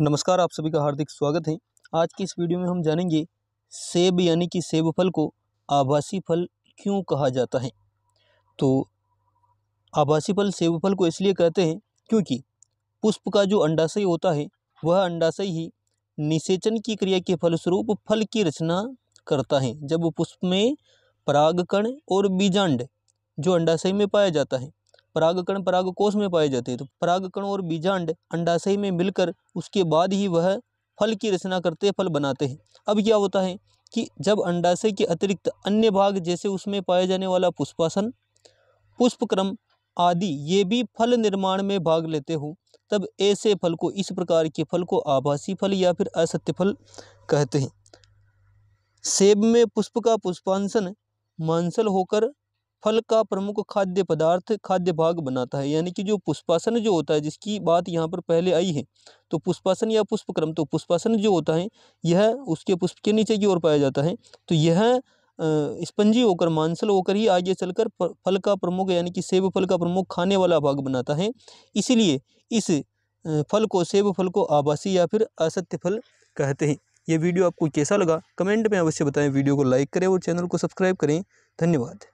नमस्कार आप सभी का हार्दिक स्वागत है आज की इस वीडियो में हम जानेंगे सेब यानी कि सेब फल को आभासी फल क्यों कहा जाता है तो आभासी फल सेब फल को इसलिए कहते हैं क्योंकि पुष्प का जो अंडाशय होता है वह अंडाशय ही निषेचन की क्रिया के फलस्वरूप फल की रचना करता है जब पुष्प में परागकण और बीजांड जो अंडाशय में पाया जाता है परागकण परागकोष में पाए जाते हैं तो परागकण और बीजांड अंडाशय में मिलकर उसके बाद ही वह फल की रचना करते फल बनाते हैं अब क्या होता है कि जब अंडाशय के अतिरिक्त अन्य भाग जैसे उसमें पाया जाने वाला पुष्पासन पुष्पक्रम आदि ये भी फल निर्माण में भाग लेते हो तब ऐसे फल को इस प्रकार के फल को आभासी फल या फिर असत्य फल कहते हैं सेब में पुष्प का पुष्पांसन मांसल होकर फल का प्रमुख खाद्य पदार्थ खाद्य भाग बनाता है यानी कि जो पुष्पासन जो होता है जिसकी बात यहाँ पर पहले आई है तो पुष्पासन या पुष्पक्रम तो पुष्पासन जो होता है यह उसके पुष्प के नीचे की ओर पाया जाता है तो यह स्पंजी होकर मांसल होकर ही आगे चलकर फल का प्रमुख यानी कि सेब फल का प्रमुख खाने वाला भाग बनाता है इसीलिए इस फल को सेब फल को आभासी या फिर असत्य फल कहते हैं ये वीडियो आपको कैसा लगा कमेंट में अवश्य बताएं वीडियो को लाइक करें और चैनल को सब्सक्राइब करें धन्यवाद